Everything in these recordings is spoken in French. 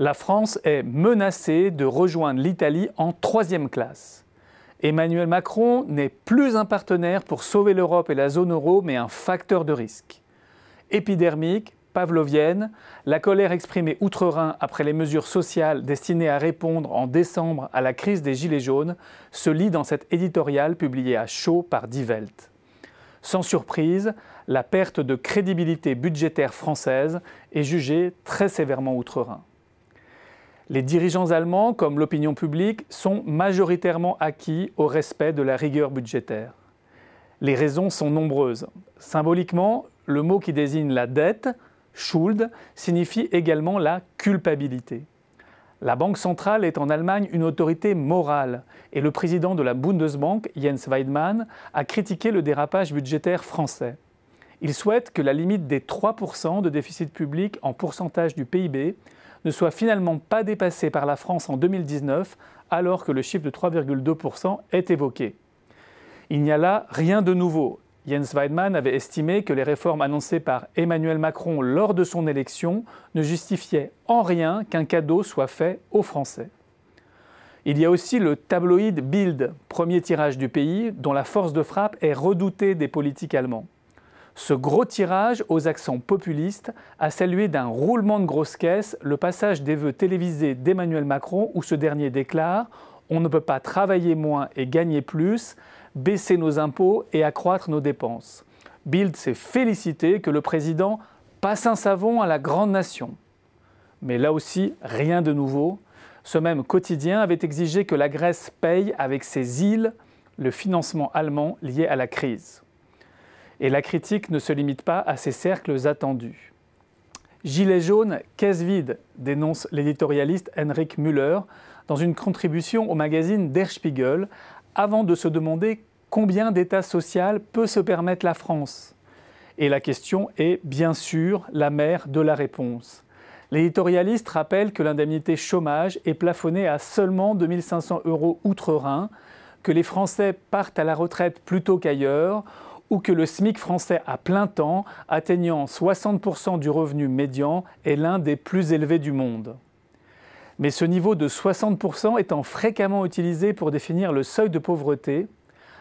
la France est menacée de rejoindre l'Italie en troisième classe. Emmanuel Macron n'est plus un partenaire pour sauver l'Europe et la zone euro, mais un facteur de risque. Épidermique, pavlovienne, la colère exprimée outre-Rhin après les mesures sociales destinées à répondre en décembre à la crise des Gilets jaunes se lit dans cet éditorial publié à chaud par Die Welt. Sans surprise, la perte de crédibilité budgétaire française est jugée très sévèrement outre-Rhin. Les dirigeants allemands, comme l'opinion publique, sont majoritairement acquis au respect de la rigueur budgétaire. Les raisons sont nombreuses. Symboliquement, le mot qui désigne la dette, Schuld, signifie également la culpabilité. La Banque centrale est en Allemagne une autorité morale et le président de la Bundesbank, Jens Weidmann, a critiqué le dérapage budgétaire français. Il souhaite que la limite des 3% de déficit public en pourcentage du PIB ne soit finalement pas dépassé par la France en 2019, alors que le chiffre de 3,2% est évoqué. Il n'y a là rien de nouveau. Jens Weidmann avait estimé que les réformes annoncées par Emmanuel Macron lors de son élection ne justifiaient en rien qu'un cadeau soit fait aux Français. Il y a aussi le tabloïd Bild, premier tirage du pays, dont la force de frappe est redoutée des politiques allemands. Ce gros tirage aux accents populistes a salué d'un roulement de grosse caisse le passage des vœux télévisés d'Emmanuel Macron où ce dernier déclare On ne peut pas travailler moins et gagner plus, baisser nos impôts et accroître nos dépenses. Bild s'est félicité que le président passe un savon à la grande nation. Mais là aussi, rien de nouveau. Ce même quotidien avait exigé que la Grèce paye avec ses îles le financement allemand lié à la crise. Et la critique ne se limite pas à ces cercles attendus. Gilets jaunes, caisse vide, dénonce l'éditorialiste Henrik Müller dans une contribution au magazine Der Spiegel, avant de se demander combien d'État social peut se permettre la France. Et la question est bien sûr la mère de la réponse. L'éditorialiste rappelle que l'indemnité chômage est plafonnée à seulement 2500 euros outre-Rhin, que les Français partent à la retraite plutôt qu'ailleurs, ou que le SMIC français à plein temps, atteignant 60% du revenu médian, est l'un des plus élevés du monde. Mais ce niveau de 60% étant fréquemment utilisé pour définir le seuil de pauvreté,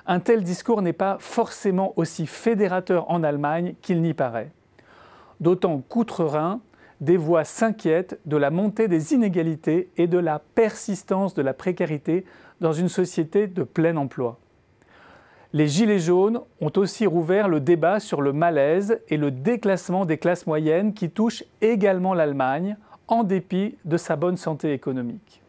un tel discours n'est pas forcément aussi fédérateur en Allemagne qu'il n'y paraît. D'autant qu'outre-Rhin, des voix s'inquiètent de la montée des inégalités et de la persistance de la précarité dans une société de plein emploi. Les Gilets jaunes ont aussi rouvert le débat sur le malaise et le déclassement des classes moyennes qui touchent également l'Allemagne, en dépit de sa bonne santé économique.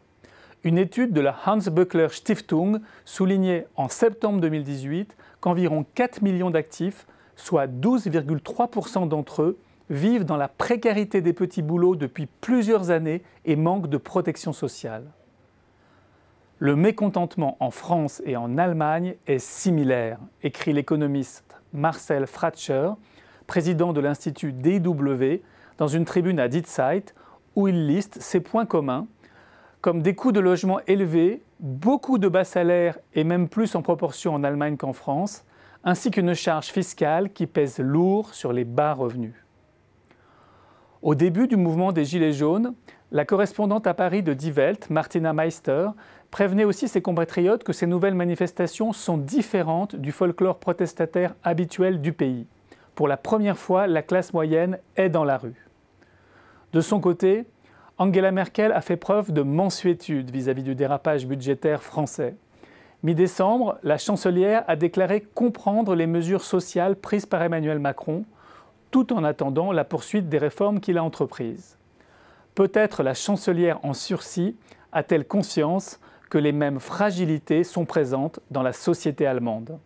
Une étude de la Hans-Böckler Stiftung soulignait en septembre 2018 qu'environ 4 millions d'actifs, soit 12,3% d'entre eux, vivent dans la précarité des petits boulots depuis plusieurs années et manquent de protection sociale. Le mécontentement en France et en Allemagne est similaire, écrit l'économiste Marcel Fratscher, président de l'Institut DW, dans une tribune à Die où il liste ses points communs, comme des coûts de logement élevés, beaucoup de bas salaires et même plus en proportion en Allemagne qu'en France, ainsi qu'une charge fiscale qui pèse lourd sur les bas revenus. Au début du mouvement des Gilets jaunes, la correspondante à Paris de Die Welt, Martina Meister, prévenait aussi ses compatriotes que ces nouvelles manifestations sont différentes du folklore protestataire habituel du pays. Pour la première fois, la classe moyenne est dans la rue. De son côté, Angela Merkel a fait preuve de mansuétude vis-à-vis -vis du dérapage budgétaire français. Mi-décembre, la chancelière a déclaré comprendre les mesures sociales prises par Emmanuel Macron, tout en attendant la poursuite des réformes qu'il a entreprises. Peut-être la chancelière en sursis a-t-elle conscience que les mêmes fragilités sont présentes dans la société allemande.